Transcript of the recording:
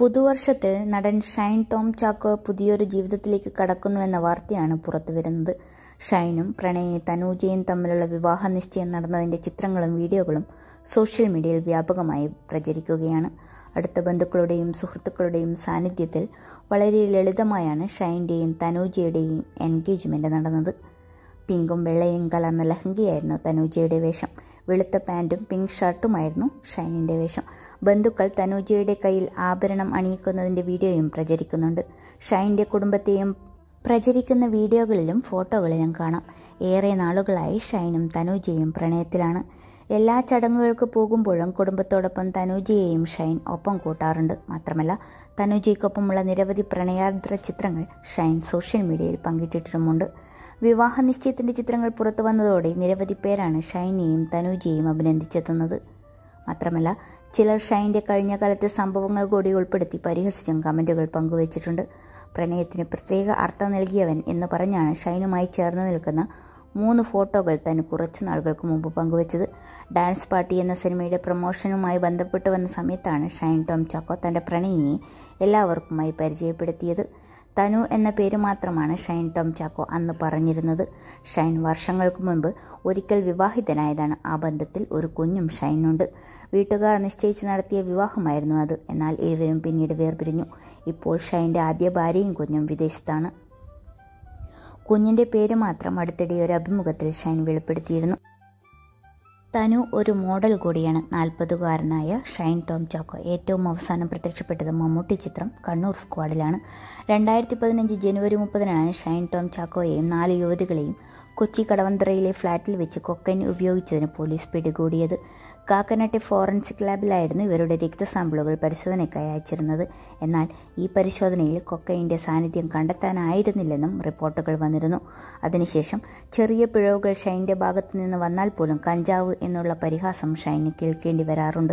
പുതുവർഷത്തിൽ നടൻ ഷൈൻ ടോം ചാക്കോ പുതിയൊരു ജീവിതത്തിലേക്ക് എന്ന വാർത്തയാണ് പുറത്തുവരുന്നത് ഷൈനും പ്രണയി തനൂജയും തമ്മിലുള്ള വിവാഹ നിശ്ചയം നടന്നതിന്റെ ചിത്രങ്ങളും വീഡിയോകളും സോഷ്യൽ മീഡിയയിൽ വ്യാപകമായി പ്രചരിക്കുകയാണ് അടുത്ത ബന്ധുക്കളുടെയും സുഹൃത്തുക്കളുടെയും സാന്നിധ്യത്തിൽ വളരെ ലളിതമായാണ് ഷൈൻ്റെയും തനൂജയുടെയും എൻഗേജ്മെന്റ് നടന്നത് പിങ്കും വെള്ളയും കലർന്ന ലഹങ്കയായിരുന്നു തനൂജയുടെ വേഷം വെളുത്ത പാൻറ്റും പിങ്ക് ഷർട്ടുമായിരുന്നു ഷൈനിൻ്റെ വേഷം ബന്ധുക്കൾ തനൂജയുടെ കയ്യിൽ ആഭരണം അണിയിക്കുന്നതിന്റെ വീഡിയോയും പ്രചരിക്കുന്നുണ്ട് ഷൈന്റെ കുടുംബത്തെയും പ്രചരിക്കുന്ന വീഡിയോകളിലും ഫോട്ടോകളിലും കാണാം ഏറെ നാളുകളായി ഷൈനും തനൂജയും പ്രണയത്തിലാണ് എല്ലാ ചടങ്ങുകൾക്ക് പോകുമ്പോഴും കുടുംബത്തോടൊപ്പം തനൂജയെയും ഷൈൻ ഒപ്പം കൂട്ടാറുണ്ട് മാത്രമല്ല തനൂജയ്ക്കൊപ്പമുള്ള നിരവധി പ്രണയാർദ്ര ചിത്രങ്ങൾ ഷൈൻ സോഷ്യൽ മീഡിയയിൽ പങ്കിട്ടിട്ടുമുണ്ട് വിവാഹ നിശ്ചയത്തിന്റെ ചിത്രങ്ങൾ പുറത്തു വന്നതോടെ നിരവധി പേരാണ് ഷൈനെയും തനൂജയെയും അഭിനന്ദിച്ചെത്തുന്നത് മാത്രമല്ല ചിലർ ഷൈൻ്റെ കഴിഞ്ഞ കാലത്തെ സംഭവങ്ങൾ കൂടി ഉൾപ്പെടുത്തി പരിഹസിച്ചും കമൻറ്റുകൾ പങ്കുവച്ചിട്ടുണ്ട് പ്രണയത്തിന് പ്രത്യേക അർത്ഥം നൽകിയവൻ എന്ന് പറഞ്ഞാണ് ഷൈനുമായി ചേർന്ന് നിൽക്കുന്ന മൂന്ന് ഫോട്ടോകൾ തന്നെ കുറച്ച് നാളുകൾക്ക് മുമ്പ് പങ്കുവച്ചത് ഡാൻസ് പാർട്ടി എന്ന സിനിമയുടെ പ്രൊമോഷനുമായി ബന്ധപ്പെട്ട് വന്ന സമയത്താണ് ഷൈൻ ടോം ചാക്കോ തൻ്റെ പ്രണയിനിയെ എല്ലാവർക്കുമായി പരിചയപ്പെടുത്തിയത് തനു എന്ന പേര് മാത്രമാണ് ഷൈൻ ടോം ചാക്കോ അന്ന് പറഞ്ഞിരുന്നത് ഷൈൻ വർഷങ്ങൾക്ക് മുൻപ് ഒരിക്കൽ വിവാഹിതനായതാണ് ആ ബന്ധത്തിൽ ഒരു കുഞ്ഞും ഷൈനുണ്ട് വീട്ടുകാർ നിശ്ചയിച്ച് നടത്തിയ വിവാഹമായിരുന്നു അത് എന്നാൽ ഏവരും പിന്നീട് വേർപിരിഞ്ഞു ഇപ്പോൾ ഷൈൻ്റെ ആദ്യ ഭാര്യയും കുഞ്ഞും വിദേശത്താണ് കുഞ്ഞിൻ്റെ പേര് മാത്രം അടുത്തിടെ ഒരു അഭിമുഖത്തിൽ ഷൈൻ വെളിപ്പെടുത്തിയിരുന്നു തനു ഒരു മോഡൽ കൂടിയാണ് നാൽപ്പതുകാരനായ ഷൈൻ ടോം ചാക്കോ ഏറ്റവും അവസാനം പ്രത്യക്ഷപ്പെട്ടത് മമ്മൂട്ടി ചിത്രം കണ്ണൂർ സ്ക്വാഡിലാണ് രണ്ടായിരത്തി പതിനഞ്ച് ജനുവരി മുപ്പതിനാണ് ഷൈൻ ടോം ചാക്കോയെയും നാല് യുവതികളെയും കൊച്ചി കടവന്ത്രയിലെ ഫ്ലാറ്റിൽ വെച്ച് കൊക്കൈൻ ഉപയോഗിച്ചതിന് പോലീസ് പിടികൂടിയത് കാക്കനാട്ടെ ഫോറൻസിക് ലാബിലായിരുന്നു ഇവരുടെ രക്തസാമ്പിളുകൾ പരിശോധനയ്ക്കായി അയച്ചിരുന്നത് എന്നാൽ ഈ പരിശോധനയിൽ കൊക്കൈൻ്റെ സാന്നിധ്യം കണ്ടെത്താനായിരുന്നില്ലെന്നും റിപ്പോർട്ടുകൾ വന്നിരുന്നു അതിനുശേഷം ചെറിയ പിഴവുകൾ ഷൈൻ്റെ ഭാഗത്തു നിന്ന് വന്നാൽ പോലും കഞ്ചാവ് എന്നുള്ള പരിഹാസം ഷൈന് കേൾക്കേണ്ടി വരാറുണ്ട്